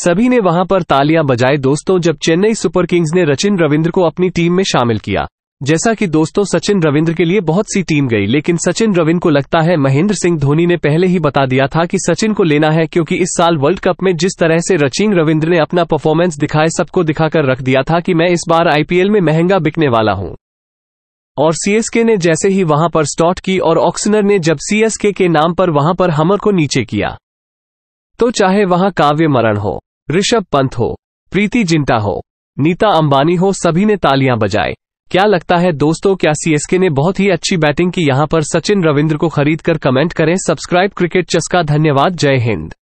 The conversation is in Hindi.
सभी ने वहां पर तालियां बजाए दोस्तों जब चेन्नई सुपर किंग्स ने रचिन रविंद्र को अपनी टीम में शामिल किया जैसा कि दोस्तों सचिन रविंद्र के लिए बहुत सी टीम गई लेकिन सचिन रविंद्र को लगता है महेंद्र सिंह धोनी ने पहले ही बता दिया था कि सचिन को लेना है क्योंकि इस साल वर्ल्ड कप में जिस तरह से रचिन रविंद्र ने अपना परफॉर्मेंस दिखाए सबको दिखाकर रख दिया था कि मैं इस बार आईपीएल में महंगा बिकने वाला हूं और सीएसके ने जैसे ही वहां पर स्टॉट की और ऑक्सनर ने जब सीएसके के नाम पर वहां पर हमर को नीचे किया तो चाहे वहां काव्य मरण हो ऋषभ पंत हो प्रीति जिंटा हो नीता अंबानी हो सभी ने तालियां बजाए क्या लगता है दोस्तों क्या सीएसके ने बहुत ही अच्छी बैटिंग की यहाँ पर सचिन रविंद्र को खरीद कर कमेंट करें सब्सक्राइब क्रिकेट चस्का धन्यवाद जय हिंद